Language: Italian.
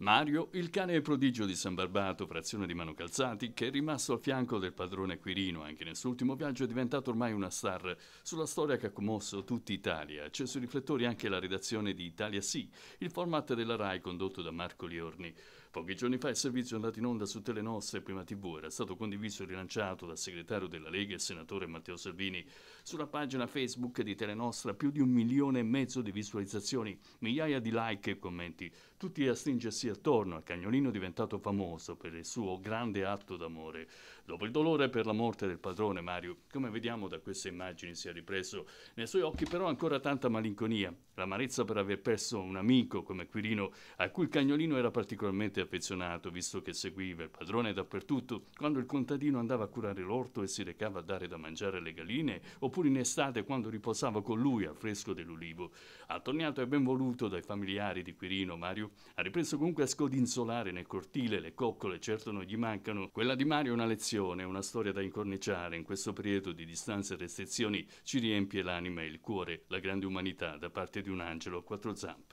Mario, il cane prodigio di San Barbato, frazione di Mano Calzati, che è rimasto al fianco del padrone Quirino anche nel suo ultimo viaggio, è diventato ormai una star sulla storia che ha commosso tutta Italia. C'è sui riflettori anche la redazione di Italia Sì, il format della RAI condotto da Marco Liorni. Pochi giorni fa il servizio è andato in onda su Telenossa e Prima TV era stato condiviso e rilanciato dal segretario della Lega e senatore Matteo Salvini. Sulla pagina Facebook di Telenostra più di un milione e mezzo di visualizzazioni, migliaia di like e commenti, tutti a stringersi attorno al cagnolino diventato famoso per il suo grande atto d'amore. Dopo il dolore per la morte del padrone Mario, come vediamo da queste immagini si è ripreso, nei suoi occhi però ancora tanta malinconia, l'amarezza per aver perso un amico come Quirino a cui il cagnolino era particolarmente affezionato, visto che seguiva il padrone dappertutto, quando il contadino andava a curare l'orto e si recava a dare da mangiare alle galline, oppure in estate quando riposava con lui al fresco dell'ulivo. Attorniato e ben voluto dai familiari di Quirino, Mario ha ripreso comunque a scodinzolare nel cortile le coccole, certo non gli mancano. Quella di Mario è una lezione, una storia da incorniciare in questo periodo di distanze e restrizioni, ci riempie l'anima e il cuore, la grande umanità da parte di un angelo a quattro zampe.